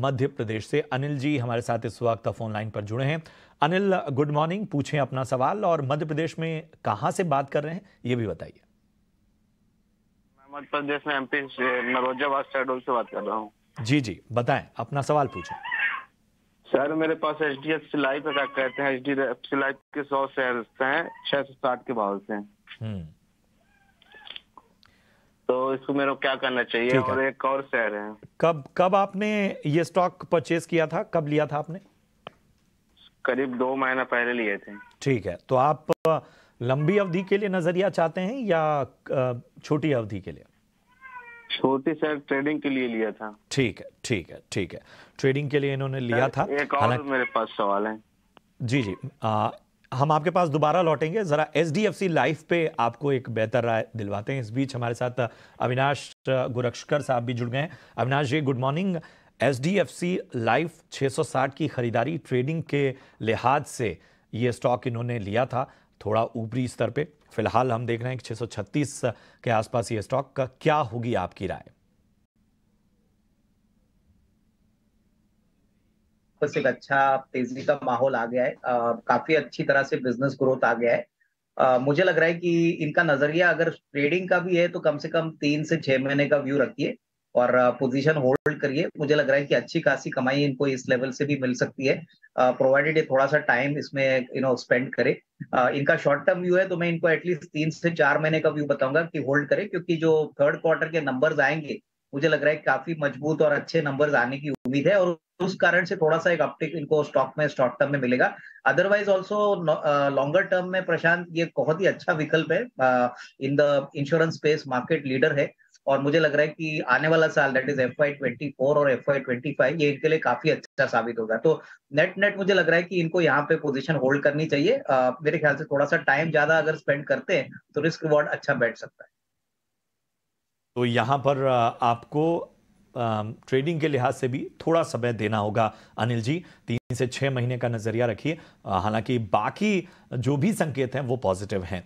मध्य प्रदेश से अनिल जी हमारे साथ इस वक्त फोन लाइन पर जुड़े हैं अनिल गुड मॉर्निंग पूछें अपना सवाल और मध्य प्रदेश में कहां से बात कर रहे हैं ये भी बताइए मध्य प्रदेश में एमपी नरोजाबाद शहडोल से बात कर रहा हूँ जी जी बताएं अपना सवाल पूछें सर मेरे पास एच डी एफ सिलाई लाइफ कहते हैं एच डी एफ सिलाई के सौ शेयर हैं छह सौ साठ के भाव से हम्म। तो इसको मेरे को क्या करना चाहिए और एक और शेयर है कब कब आपने ये स्टॉक परचेज किया था कब लिया था आपने करीब दो महीना पहले लिए थे ठीक है तो आप लंबी अवधि के लिए नजरिया चाहते हैं या छोटी अवधि के लिए छोटी सर ट्रेडिंग के लिए लिया था ठीक है ठीक है ठीक है ट्रेडिंग के लिए इन्होंने लिया था एक और मेरे पास सवाल है जी जी आ, हम आपके पास दोबारा लौटेंगे ज़रा H D F C life पे आपको एक बेहतर राय दिलवाते हैं इस बीच हमारे साथ अविनाश गोरक्षकर साहब भी जुड़ गए हैं Avinash ji good morning H D F C life 660 की ख़रीदारी ट्रेडिंग के लिहाज से ये स्टॉक इन्होंने लिया था थोड़ा ऊपरी स्तर पे फिलहाल हम देख रहे हैं कि 636 के आसपास ये स्टॉक का क्या होगी आपकी राय वापस एक अच्छा तेजी का माहौल आ गया है आ, काफी अच्छी तरह से बिजनेस ग्रोथ आ गया है आ, मुझे लग रहा है कि इनका नजरिया अगर ट्रेडिंग का भी है तो कम से कम तीन से छह महीने का व्यू रखिए और पोजीशन होल्ड करिए मुझे लग रहा है कि अच्छी खासी कमाई इनको इस लेवल से भी मिल सकती है प्रोवाइडेड ये थोड़ा सा टाइम इसमें यू नो स्पेंड करे uh, इनका शॉर्ट टर्म व्यू है तो मैं इनको एटलीस्ट तीन से चार महीने का व्यू बताऊंगा कि होल्ड करे क्योंकि जो थर्ड क्वार्टर के नंबर्स आएंगे मुझे लग रहा है काफी मजबूत और अच्छे नंबर्स आने की उम्मीद है और उस कारण से थोड़ा सा एक अपटिक इनको स्टॉक में शॉर्ट टर्म में मिलेगा अदरवाइज ऑल्सो लॉन्गर टर्म में प्रशांत ये बहुत ही अच्छा विकल्प है in the insurance space market leader है और मुझे लग रहा है कि आने वाला साल that is F I twenty four और एफ आई ट्वेंटी फाइव ये इनके लिए काफी अच्छा साबित होगा तो नेट नेट मुझे लग रहा है कि इनको यहाँ पे पोजीशन होल्ड करनी चाहिए आ, uh, मेरे ख्याल से थोड़ा सा टाइम ज्यादा अगर स्पेंड करते हैं तो रिस्क रिवॉर्ड अच्छा बैठ सकता है तो यहाँ पर uh, आपको ट्रेडिंग के लिहाज से भी थोड़ा समय देना होगा अनिल जी तीन से छह महीने का नज़रिया रखिए हालांकि बाकी जो भी संकेत हैं वो पॉजिटिव हैं